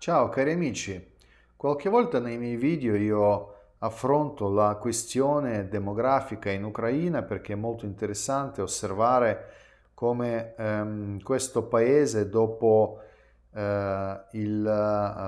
Ciao cari amici, qualche volta nei miei video io affronto la questione demografica in Ucraina perché è molto interessante osservare come ehm, questo paese dopo eh, il, eh,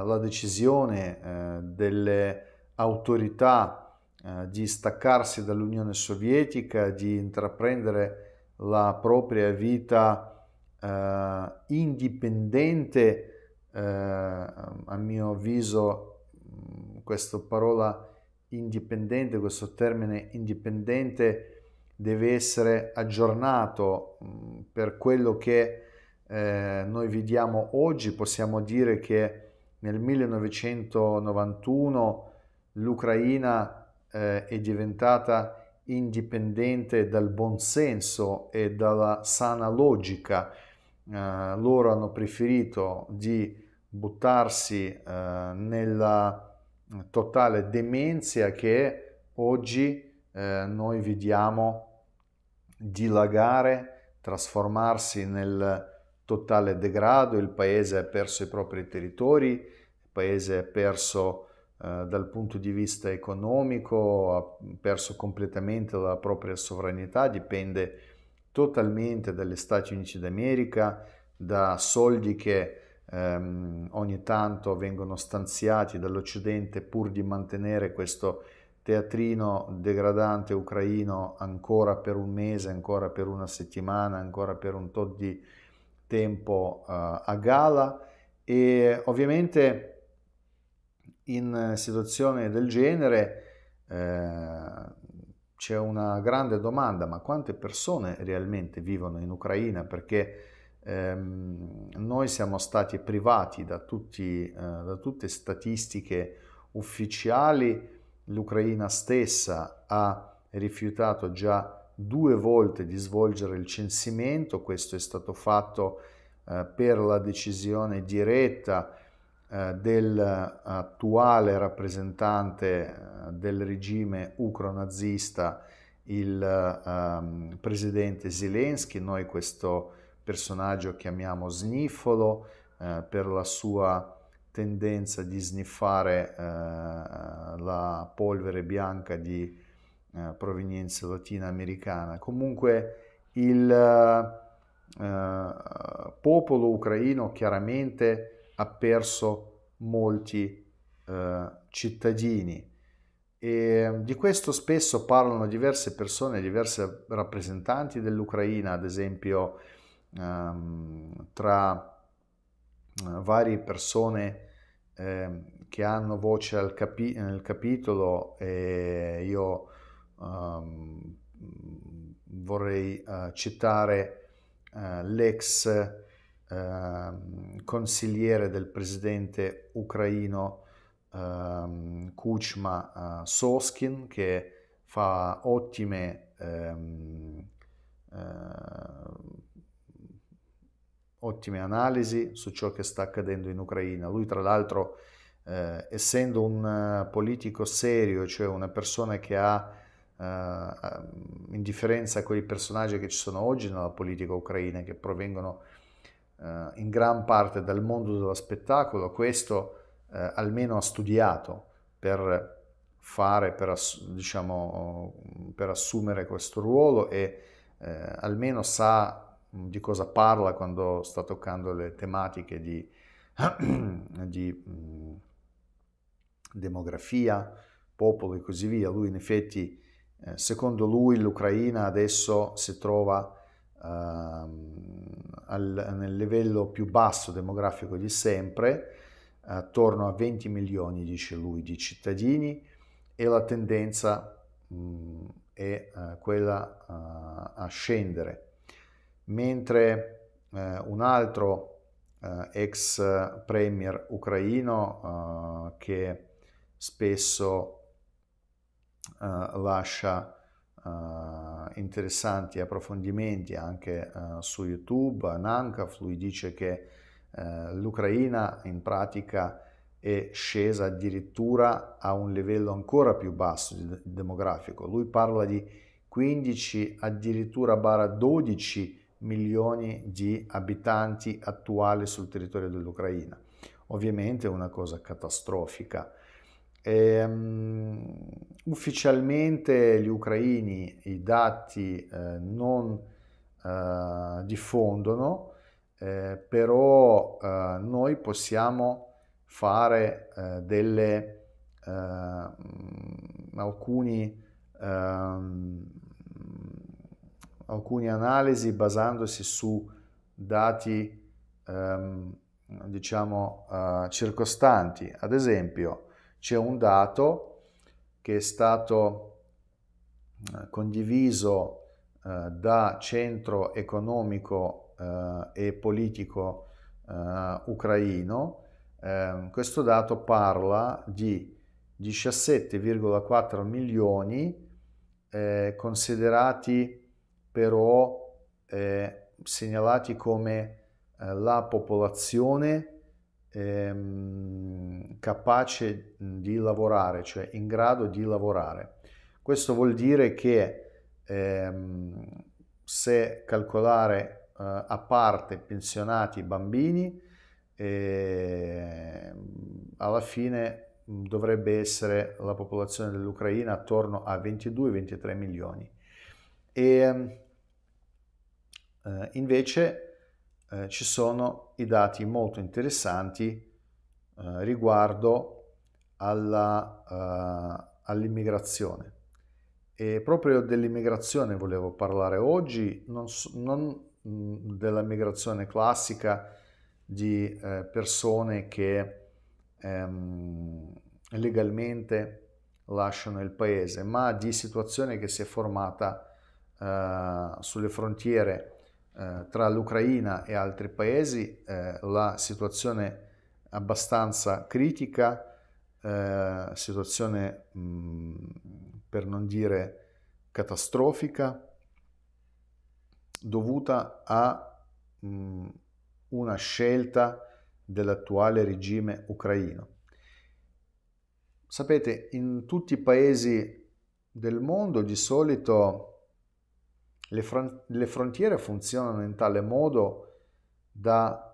la decisione eh, delle autorità eh, di staccarsi dall'Unione Sovietica, di intraprendere la propria vita eh, indipendente eh, a mio avviso questa parola indipendente, questo termine indipendente deve essere aggiornato per quello che eh, noi vediamo oggi, possiamo dire che nel 1991 l'Ucraina eh, è diventata indipendente dal buonsenso e dalla sana logica eh, loro hanno preferito di buttarsi eh, nella totale demenzia che oggi eh, noi vediamo dilagare, trasformarsi nel totale degrado, il paese ha perso i propri territori, il paese ha perso eh, dal punto di vista economico, ha perso completamente la propria sovranità, dipende totalmente dagli Stati Uniti d'America, da soldi che ehm, ogni tanto vengono stanziati dall'Occidente pur di mantenere questo teatrino degradante ucraino ancora per un mese, ancora per una settimana, ancora per un tot di tempo eh, a gala e ovviamente in situazioni del genere eh, c'è una grande domanda, ma quante persone realmente vivono in Ucraina? Perché ehm, noi siamo stati privati da, tutti, eh, da tutte statistiche ufficiali, l'Ucraina stessa ha rifiutato già due volte di svolgere il censimento, questo è stato fatto eh, per la decisione diretta eh, dell'attuale eh, rappresentante eh, del regime ucronazista, il ehm, presidente Zelensky, noi questo personaggio chiamiamo sniffolo eh, per la sua tendenza di sniffare eh, la polvere bianca di provenienza latinoamericana. Comunque il popolo ucraino chiaramente ha perso molti eh, cittadini e mm, di questo spesso parlano diverse persone, diverse rappresentanti dell'Ucraina, ad esempio ehm, tra eh, varie persone eh, che hanno voce capi- nel capitolo e io ehm, vorrei eh, citare eh, l'ex Ehm, consigliere del presidente ucraino eh, Kuchma eh, Soskin che fa ottime, ehm, eh, ottime analisi su ciò che sta accadendo in Ucraina. Lui tra l'altro eh, essendo un eh, politico serio, cioè una persona che ha ehm, in differenza con i personaggi che ci sono oggi nella politica ucraina che provengono eh, in gran parte dal mondo dello spettacolo, questo eh, almeno ha studiato per fare, per, ass- diciamo, per assumere questo ruolo e eh, almeno sa mm, di cosa parla quando sta toccando le tematiche di, di mm, demografia, popolo e così via. Lui in effetti, eh, secondo lui, l'Ucraina adesso si trova eh, al, nel livello più basso demografico di sempre, attorno a 20 milioni, dice lui, di cittadini e la tendenza mh, è uh, quella uh, a scendere. Mentre uh, un altro ex premier ucraino che spesso lascia eh, interessanti approfondimenti anche eh, su YouTube. Nankaf lui dice che eh, l'Ucraina in pratica è scesa addirittura a un livello ancora più basso demografico. Lui parla di 15 addirittura barra 12 milioni di abitanti attuali sul territorio dell'Ucraina. Ovviamente è una cosa catastrofica e, um, ufficialmente gli ucraini i dati eh, non eh, diffondono, eh, però eh, noi possiamo fare eh, delle, eh, alcuni, ehm, alcune analisi basandosi su dati ehm, diciamo circostanti. Ad esempio, c'è un dato che è stato eh, condiviso eh, da centro economico eh, e politico eh, ucraino. Ehm, questo dato parla di 17,4 milioni eh, considerati però eh, segnalati come la popolazione ehm, capace di lavorare, cioè in grado di lavorare. Questo vuol dire che ehm, se calcolare eh, a parte pensionati e bambini, eh, alla fine dovrebbe essere la popolazione dell'Ucraina attorno a 22-23 milioni. E ehm, eh, invece eh, ci sono i dati molto interessanti eh, riguardo alla, uh, all'immigrazione. E proprio dell'immigrazione volevo parlare oggi, non, so, non mm, della migrazione classica di eh, persone che ehm, legalmente lasciano il paese, ma di situazione che si è formata eh, sulle frontiere eh, tra l'Ucraina e altri paesi eh, la situazione abbastanza critica, eh, situazione mh, per non dire catastrofica, dovuta a mh, una scelta dell'attuale regime ucraino. Sapete, in tutti i paesi del mondo di solito le, fron- le frontiere funzionano in tale modo da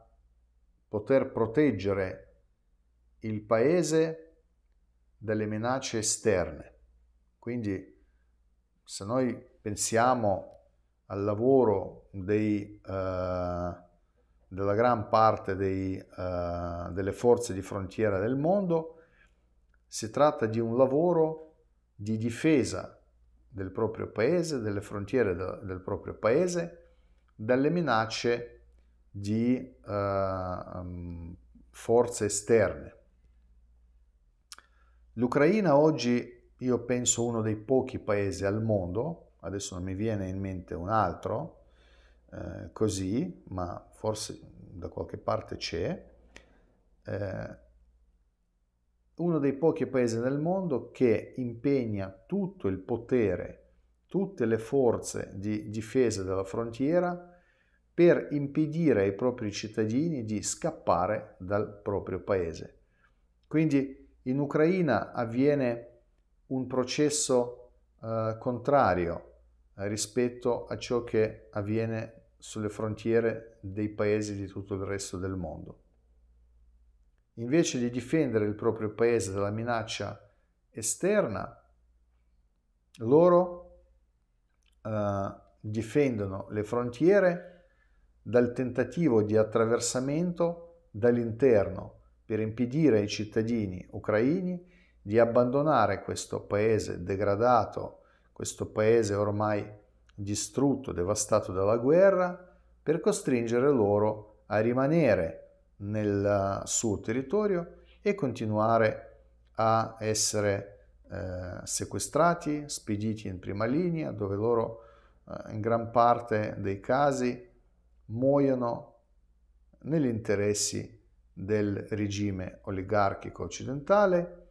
poter proteggere il paese dalle minacce esterne. Quindi se noi pensiamo al lavoro dei, uh, della gran parte dei, uh, delle forze di frontiera del mondo, si tratta di un lavoro di difesa del proprio paese, delle frontiere del proprio paese, dalle minacce di uh, forze esterne. L'Ucraina oggi, io penso, uno dei pochi paesi al mondo, adesso non mi viene in mente un altro, eh, così, ma forse da qualche parte c'è, eh, uno dei pochi paesi nel mondo che impegna tutto il potere, tutte le forze di difesa della frontiera per impedire ai propri cittadini di scappare dal proprio paese. Quindi in Ucraina avviene un processo eh, contrario eh, rispetto a ciò che avviene sulle frontiere dei paesi di tutto il resto del mondo invece di difendere il proprio paese dalla minaccia esterna, loro eh, difendono le frontiere dal tentativo di attraversamento dall'interno per impedire ai cittadini ucraini di abbandonare questo paese degradato, questo paese ormai distrutto, devastato dalla guerra, per costringere loro a rimanere nel suo territorio e continuare a essere eh, sequestrati, spediti in prima linea, dove loro eh, in gran parte dei casi muoiono negli interessi del regime oligarchico occidentale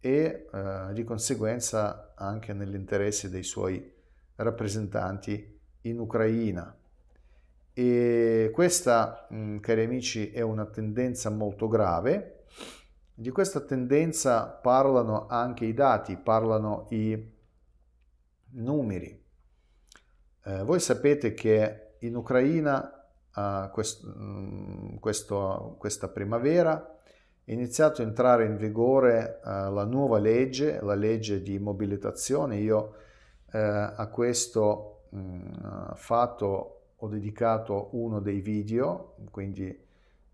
e eh, di conseguenza anche negli interessi dei suoi rappresentanti in Ucraina. E questa, mm, cari amici, è una tendenza molto grave. Di questa tendenza parlano anche i dati, parlano i numeri. Eh, voi sapete che in Ucraina eh, quest, mh, mm, questo, questa primavera è iniziato a entrare in vigore eh, la nuova legge, la legge di mobilitazione. Io eh, a questo mh, mm, fatto ho dedicato uno dei video, quindi eh,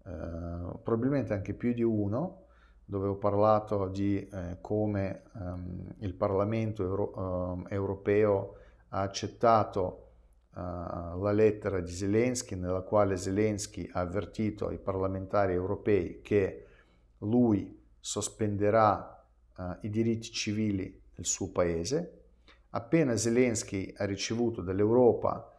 probabilmente anche più di uno, dove ho parlato di eh, come ehm, il Parlamento Euro- eh, europeo ha accettato eh, la lettera di Zelensky nella quale Zelensky ha avvertito i parlamentari europei che lui sospenderà eh, i diritti civili nel suo paese. Appena Zelensky ha ricevuto dall'Europa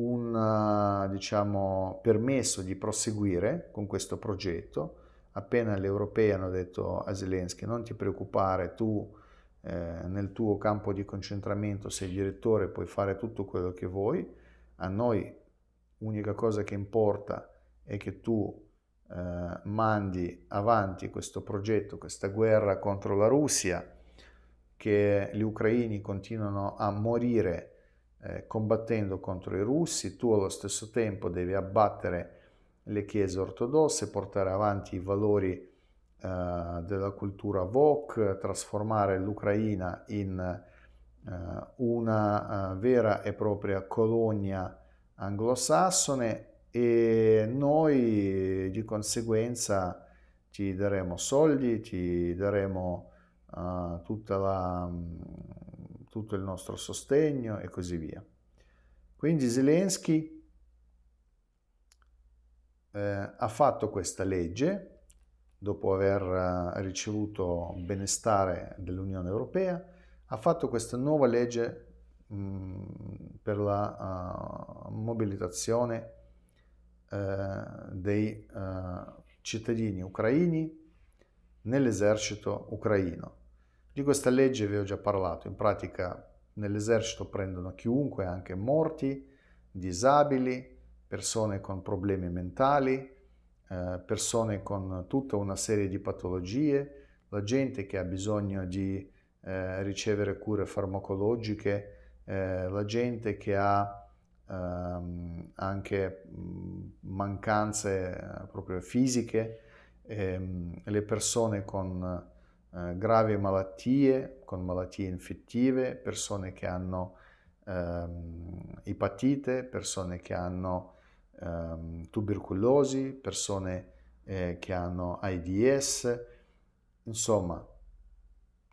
un eh, diciamo, permesso di proseguire con questo progetto. Appena gli europei hanno detto a Zelensky non ti preoccupare, tu eh, nel tuo campo di concentramento sei direttore, puoi fare tutto quello che vuoi, a noi l'unica cosa che importa è che tu eh, mandi avanti questo progetto, questa guerra contro la Russia, che gli ucraini continuano a morire eh, combattendo contro i russi, tu allo stesso tempo devi abbattere le chiese ortodosse, portare avanti i valori eh, della cultura VOC, trasformare l'Ucraina in eh, una eh, vera e propria colonia anglosassone e noi di conseguenza ti daremo soldi, ti daremo uh, tutta la tutto il nostro sostegno e così via. Quindi Zelensky eh, ha fatto questa legge dopo aver eh, ricevuto benestare dall'Unione Europea, ha fatto questa nuova legge per la uh, mobilitazione eh, dei eh, cittadini ucraini nell'esercito ucraino. Di questa legge vi ho già parlato, in pratica nell'esercito prendono chiunque, anche morti, disabili, persone con problemi mentali, eh, persone con tutta una serie di patologie, la gente che ha bisogno di eh, ricevere cure farmacologiche, eh, la gente che ha ehm, anche mm, mancanze eh, proprio fisiche, ehm, le persone con eh, gravi malattie, con malattie infettive, persone che hanno ehm, ipatite, persone che hanno ehm, tubercolosi, persone eh, che hanno AIDS, insomma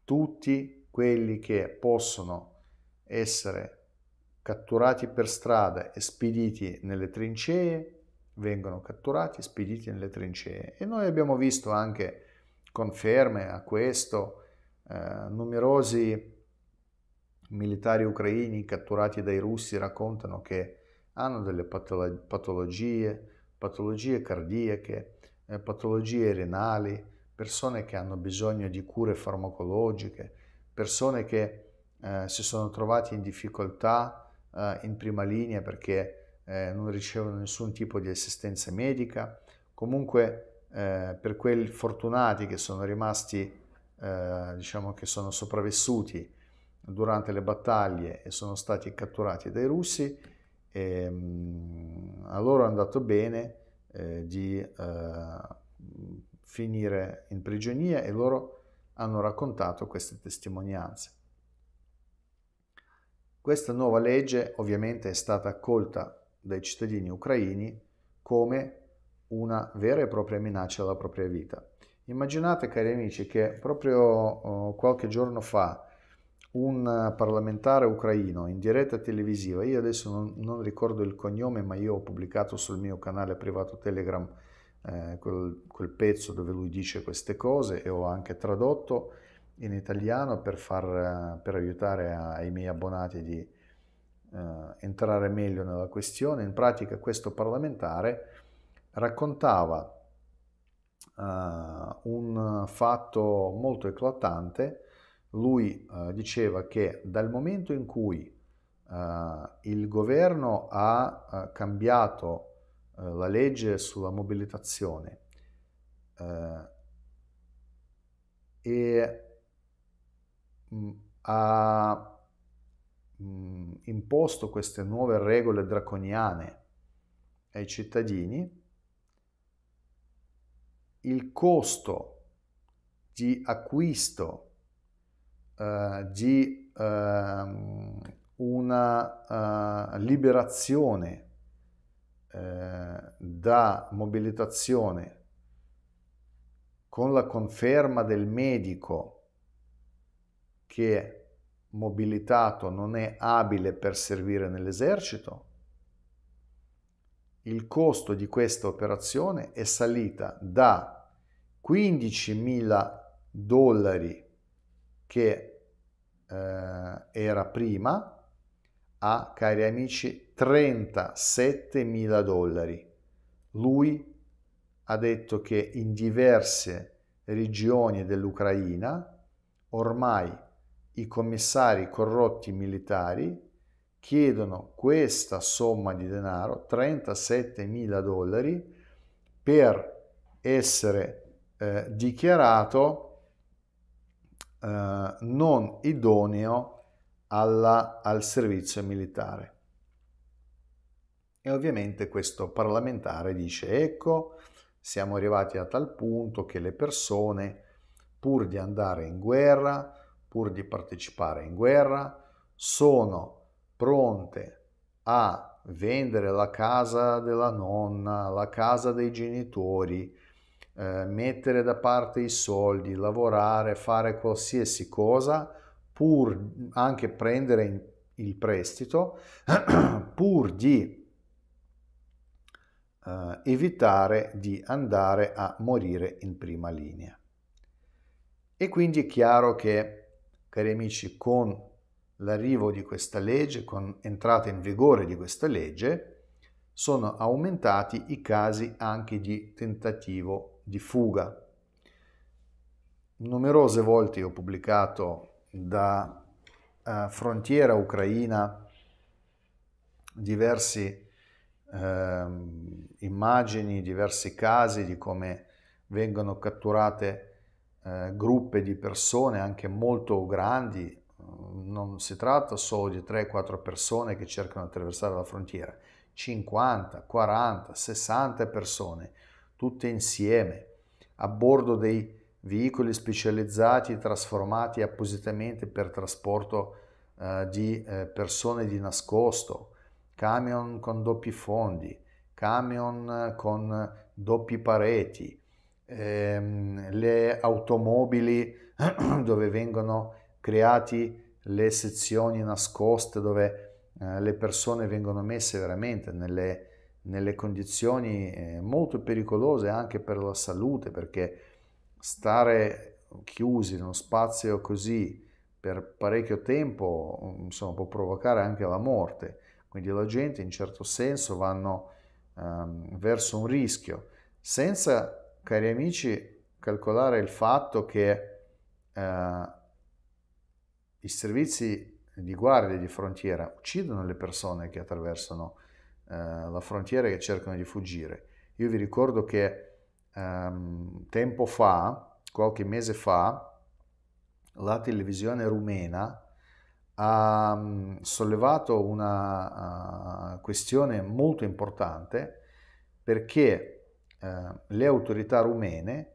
tutti quelli che possono essere catturati per strada e spediti nelle trincee, vengono catturati e spediti nelle trincee. E noi abbiamo visto anche conferme a questo, eh, numerosi militari ucraini catturati dai russi raccontano che hanno delle patologie, patologie cardiache, eh, patologie renali, persone che hanno bisogno di cure farmacologiche, persone che eh, si sono trovate in difficoltà eh, in prima linea perché eh, non ricevono nessun tipo di assistenza medica. Comunque eh, per quei fortunati che sono rimasti, eh, diciamo che sono sopravvissuti durante le battaglie e sono stati catturati dai russi, e, ehm, mh, a loro è andato bene eh, di eh, finire in prigionia e loro hanno raccontato queste testimonianze. Questa nuova legge ovviamente è stata accolta dai cittadini ucraini come una vera e propria minaccia alla propria vita. Immaginate, cari amici, che proprio oh, qualche giorno fa un parlamentare ucraino in diretta televisiva, io adesso non, non ricordo il cognome, ma io ho pubblicato sul mio canale privato Telegram eh, quel, quel, pezzo dove lui dice queste cose e ho anche tradotto in italiano per, far, per aiutare ai miei abbonati di eh, entrare meglio nella questione. In pratica questo parlamentare raccontava uh, un fatto molto eclatante. Lui uh, diceva che dal momento in cui eh, il governo ha cambiato la legge sulla mobilitazione e mh, mm, ha mm, imposto queste nuove regole draconiane ai cittadini, il costo di acquisto eh, di ehm, eh, una liberazione eh, da mobilitazione con la conferma del medico che mobilitato non è abile per servire nell'esercito il costo di questa operazione è salita da 15.000 dollari che eh, era prima a, cari amici, 37.000 dollari. Lui ha detto che in diverse regioni dell'Ucraina ormai i commissari corrotti militari chiedono questa somma di denaro, 37 mila dollari, per essere eh, dichiarato eh, non idoneo alla, al servizio militare. E ovviamente questo parlamentare dice, ecco, siamo arrivati a tal punto che le persone, pur di andare in guerra, pur di partecipare in guerra, sono pronte a vendere la casa della nonna, la casa dei genitori, eh, mettere da parte i soldi, lavorare, fare qualsiasi cosa, pur anche prendere il prestito, pur di Uh, evitare di andare a morire in prima linea. E quindi è chiaro che, cari amici, con l'arrivo di questa legge, con entrata in vigore di questa legge, sono aumentati i casi anche di tentativo di fuga. Numerose volte ho pubblicato da eh, frontiera ucraina diverse eh, immagini, diversi casi di come vengono catturate eh, gruppe di persone anche molto grandi, non si tratta solo di 3-4 persone che cercano di attraversare la frontiera, 50, 40, 60 persone, tutte insieme, a bordo dei veicoli specializzati trasformati appositamente per trasporto eh, di eh, persone di nascosto, camion con doppi fondi, camion con doppi pareti, ehm, le automobili dove vengono creati le sezioni nascoste dove eh, le persone vengono messe veramente nelle, nelle condizioni eh, molto pericolose anche per la salute, perché stare chiusi in uno spazio così per parecchio tempo insomma, può provocare anche la morte. Quindi la gente in certo senso vanno ehm, verso un rischio, senza, cari amici, calcolare il fatto che eh, i servizi di guardia di frontiera uccidono le persone che attraversano eh, la frontiera e che cercano di fuggire. Io vi ricordo che ehm, tempo fa, qualche mese fa, la televisione rumena ha mm, sollevato una uh, questione molto importante perché uh, le autorità rumene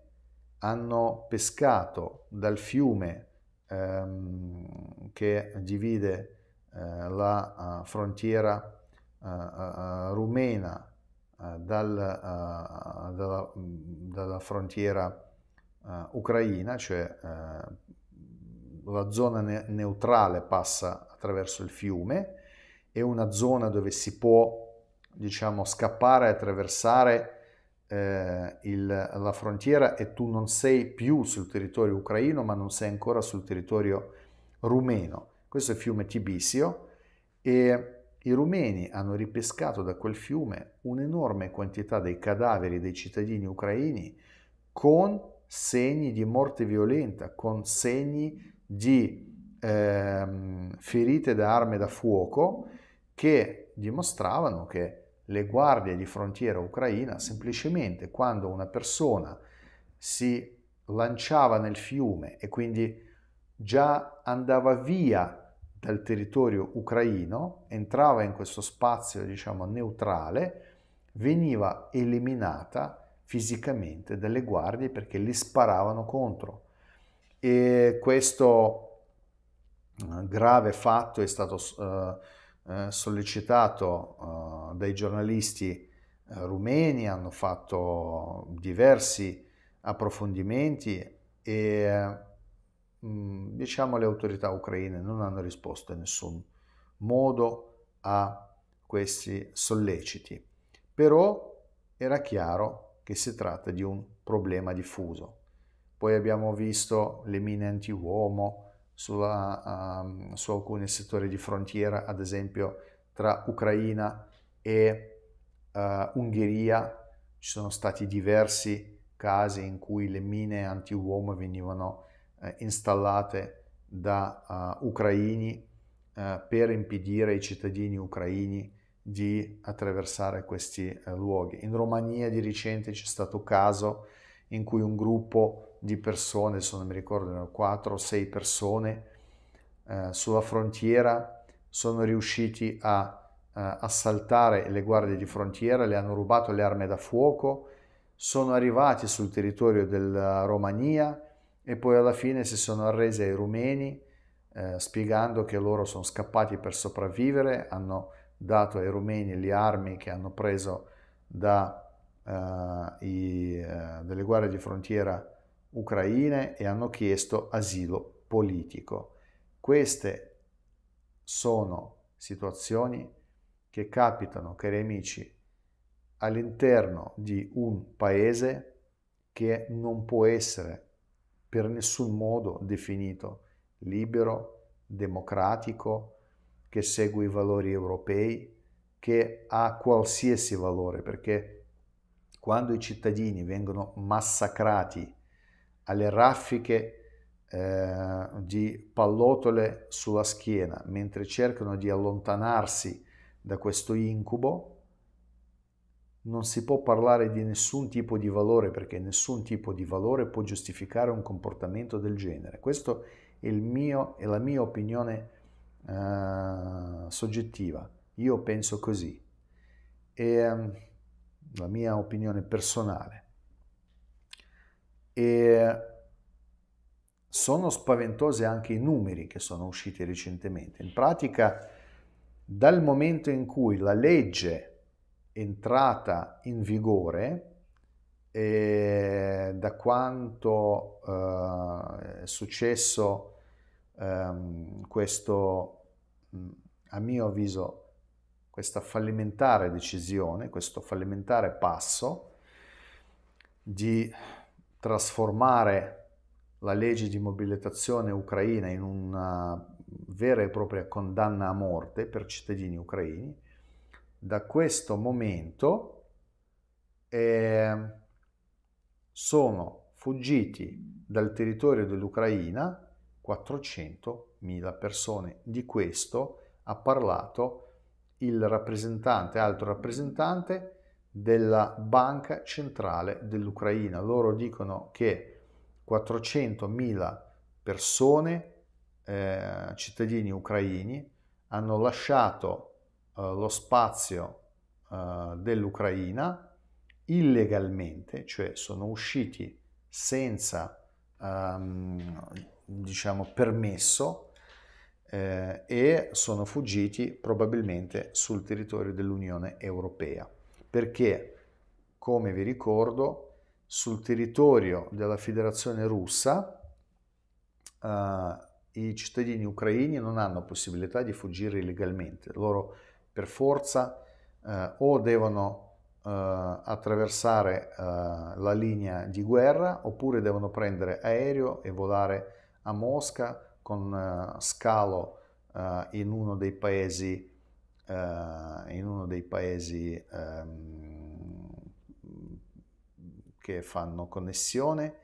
hanno pescato dal fiume ehm, che divide eh, la uh, frontiera uh, uh, rumena dal, dalla, mm, dalla, frontiera ucraina, cioè la zona ne- neutrale passa attraverso il fiume, è una zona dove si può diciamo, scappare e attraversare eh, il, la frontiera e tu non sei più sul territorio ucraino ma non sei ancora sul territorio rumeno. Questo è il fiume Tibisio e i rumeni hanno ripescato da quel fiume un'enorme quantità dei cadaveri dei cittadini ucraini con segni di morte violenta, con segni di eh, ferite da armi da fuoco che dimostravano che le guardie di frontiera ucraina, semplicemente quando una persona si lanciava nel fiume e quindi già andava via dal territorio ucraino, entrava in questo spazio diciamo neutrale, veniva eliminata fisicamente dalle guardie perché li sparavano contro. E questo eh, grave fatto è stato eh, eh, sollecitato eh, dai giornalisti eh, rumeni, hanno fatto diversi approfondimenti e eh, mh, diciamo le autorità ucraine non hanno risposto in nessun modo a questi solleciti. Però era chiaro che si tratta di un problema diffuso. Poi abbiamo visto le mine anti-uomo, sulla, um, su alcuni settori di frontiera, ad esempio tra Ucraina e uh, Ungheria ci sono stati diversi casi in cui le mine anti-uomo venivano eh, installate da uh, ucraini eh, per impedire ai cittadini ucraini di attraversare questi eh, luoghi. In Romania di recente c'è stato un caso in cui un gruppo di persone, adesso non mi ricordo, erano 4 o 6 persone eh, sulla frontiera, sono riusciti a eh, assaltare le guardie di frontiera, le hanno rubato le armi da fuoco, sono arrivati sul territorio della Romania e poi alla fine si sono arresi ai rumeni eh, spiegando che loro sono scappati per sopravvivere, hanno dato ai rumeni le armi che hanno preso da, eh, i, eh, delle guardie di frontiera ucraine e hanno chiesto asilo politico. Queste sono situazioni che capitano, cari amici, all'interno di un paese che non può essere per nessun modo definito libero, democratico, che segue i valori europei, che ha qualsiasi valore, perché quando i cittadini vengono massacrati alle raffiche eh, di pallottole sulla schiena mentre cercano di allontanarsi da questo incubo, non si può parlare di nessun tipo di valore perché nessun tipo di valore può giustificare un comportamento del genere. Questa è, è la mia opinione eh, soggettiva. Io penso così. È ehm, la mia opinione personale. E sono spaventosi anche i numeri che sono usciti recentemente. In pratica, dal momento in cui la legge è entrata in vigore, e da quanto eh, è successo ehm, questo, a mio avviso, questa fallimentare decisione, questo fallimentare passo di trasformare la legge di mobilitazione ucraina in una vera e propria condanna a morte per cittadini ucraini, da questo momento eh, sono fuggiti dal territorio dell'Ucraina 400.000 persone. Di questo ha parlato il rappresentante, altro rappresentante, della Banca Centrale dell'Ucraina. Loro dicono che 400.000 persone, eh, cittadini ucraini, hanno lasciato eh, lo spazio eh, dell'Ucraina illegalmente, cioè sono usciti senza ehm, diciamo, permesso eh, e sono fuggiti probabilmente sul territorio dell'Unione Europea perché, come vi ricordo, sul territorio della Federazione russa eh, i cittadini ucraini non hanno possibilità di fuggire illegalmente, loro per forza eh, o devono Uh, attraversare uh, la linea di guerra oppure devono prendere aereo e volare a Mosca con uh, scalo in uno dei paesi eh, in uno dei paesi eh, che fanno connessione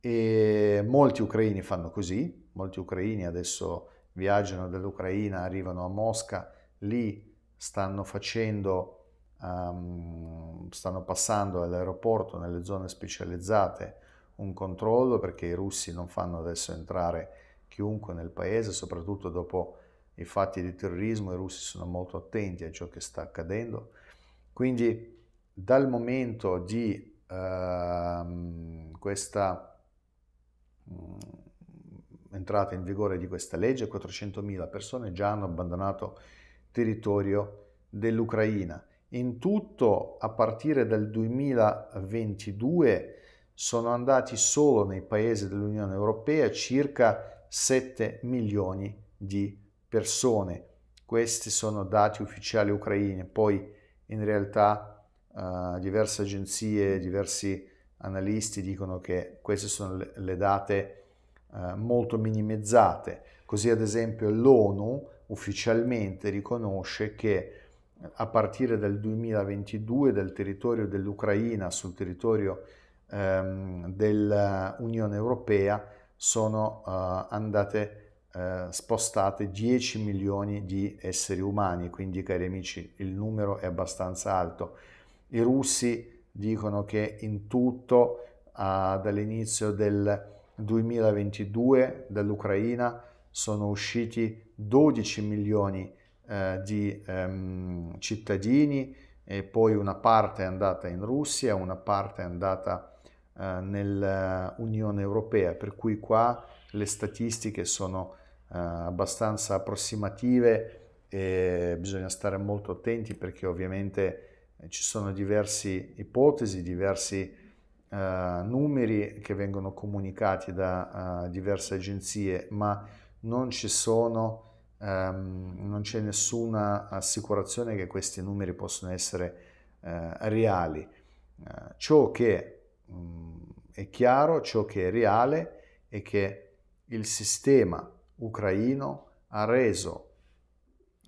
e molti ucraini fanno così, molti ucraini adesso viaggiano dall'Ucraina, arrivano a Mosca, lì stanno facendo, um, stanno passando all'aeroporto nelle zone specializzate un controllo perché i russi non fanno adesso entrare chiunque nel paese, soprattutto dopo i fatti di terrorismo, i russi sono molto attenti a ciò che sta accadendo. Quindi dal momento di uh, questa uh, entrata in vigore di questa legge, 400.000 persone già hanno abbandonato territorio dell'Ucraina. In tutto, a partire dal 2022, sono andati solo nei paesi dell'Unione Europea circa 7 milioni di persone persone. Questi sono dati ufficiali ucraini, poi in realtà uh, diverse agenzie, diversi analisti dicono che queste sono le, le date uh, molto minimizzate. Così ad esempio l'ONU ufficialmente riconosce che a partire dal 2022 del territorio dell'Ucraina sul territorio ehm, dell'Unione Europea sono uh, andate eh, spostate 10 milioni di esseri umani, quindi cari amici il numero è abbastanza alto. I russi dicono che in tutto ah, dall'inizio del 2022 dall'Ucraina sono usciti 12 milioni eh, di ehm, cittadini e poi una parte è andata in Russia, una parte è andata eh, nell'Unione Europea, per cui qua le statistiche sono eh, abbastanza approssimative e bisogna stare molto attenti perché ovviamente eh, ci sono diverse ipotesi, diversi uh, numeri che vengono comunicati da uh, diverse agenzie, ma non, ci sono, um, non c'è nessuna assicurazione che questi numeri possano essere uh, reali. ciò che um, è chiaro, ciò che è reale è che il sistema ucraino ha reso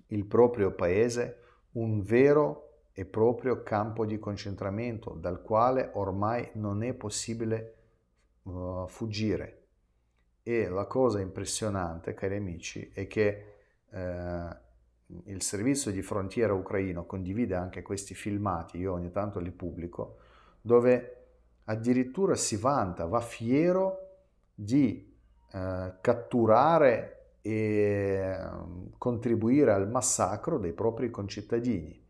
il proprio paese un vero e proprio campo di concentramento dal quale ormai non è possibile uh, fuggire. E la cosa impressionante, cari amici, è che eh, il servizio di frontiera ucraino condivide anche questi filmati, io ogni tanto li pubblico, dove addirittura si vanta, va fiero di eh, catturare e ehm, contribuire al massacro dei propri concittadini.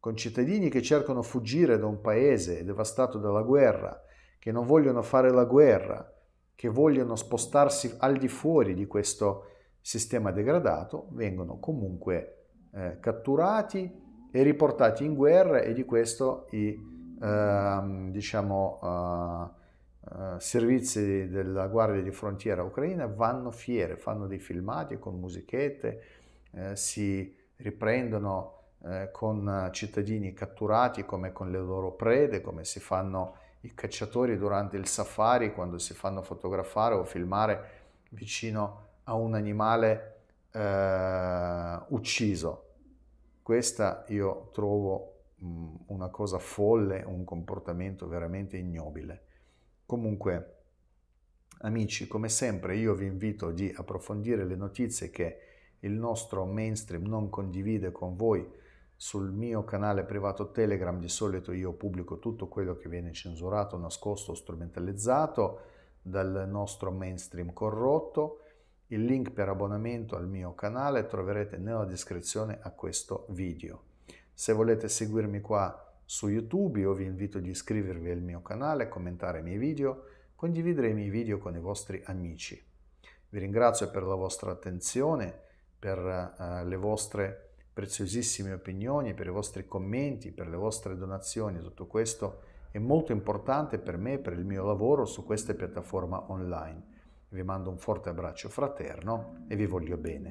Concittadini che cercano fuggire da un paese devastato dalla guerra, che non vogliono fare la guerra, che vogliono spostarsi al di fuori di questo sistema degradato, vengono comunque eh, catturati e riportati in guerra e di questo i, ehm, diciamo, eh, diciamo, eh, servizi della Guardia di Frontiera ucraina vanno fiere, fanno dei filmati con musichette, eh, si riprendono eh, con cittadini catturati come con le loro prede, come si fanno i cacciatori durante il safari quando si fanno fotografare o filmare vicino a un animale eh, ucciso. Questa io trovo mh, mm, una cosa folle, un comportamento veramente ignobile. Comunque, amici, come sempre io vi invito di approfondire le notizie che il nostro mainstream non condivide con voi sul mio canale privato Telegram. Di solito io pubblico tutto quello che viene censurato, nascosto, strumentalizzato dal nostro mainstream corrotto. Il link per abbonamento al mio canale troverete nella descrizione a questo video. Se volete seguirmi qua su YouTube, io vi invito ad iscrivervi al mio canale, commentare i miei video, condividere i miei video con i vostri amici. Vi ringrazio per la vostra attenzione, per uh, le vostre preziosissime opinioni, per i vostri commenti, per le vostre donazioni, tutto questo è molto importante per me, e per il mio lavoro su questa piattaforma online. Vi mando un forte abbraccio fraterno e vi voglio bene.